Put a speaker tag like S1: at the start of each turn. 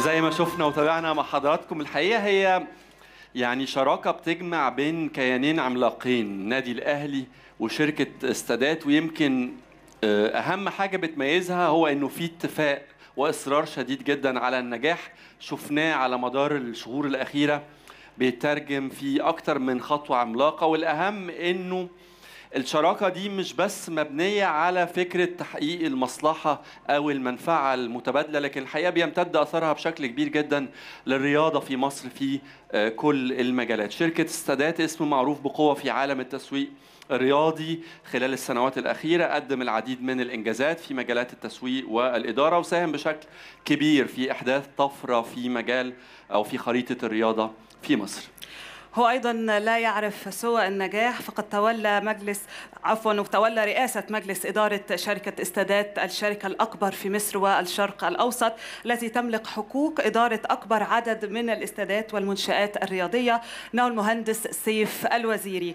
S1: زي ما شفنا وتابعنا مع حضراتكم الحقيقه هي يعني شراكه بتجمع بين كيانين عملاقين نادي الاهلي وشركه استادات ويمكن آه، اهم حاجه بتميزها هو انه في اتفاق واصرار شديد جدا على النجاح شفناه على مدار الشهور الاخيره بيترجم في اكتر من خطوه عملاقه والاهم انه الشراكه دي مش بس مبنيه على فكره تحقيق المصلحه او المنفعه المتبادله لكن الحقيقه بيمتد اثرها بشكل كبير جدا للرياضه في مصر في آه، كل المجالات شركه السادات اسم معروف بقوه في عالم التسويق الرياضي خلال السنوات الأخيرة قدم العديد من الإنجازات في مجالات التسويق والإدارة وساهم بشكل كبير في إحداث طفرة في مجال أو في خريطة الرياضة في مصر
S2: هو أيضا لا يعرف سوى النجاح فقد تولى مجلس عفوا وتولى رئاسة مجلس إدارة شركة استادات الشركة الأكبر في مصر والشرق الأوسط التي تملك حقوق إدارة أكبر عدد من الاستادات والمنشآت الرياضية نوع المهندس سيف الوزيري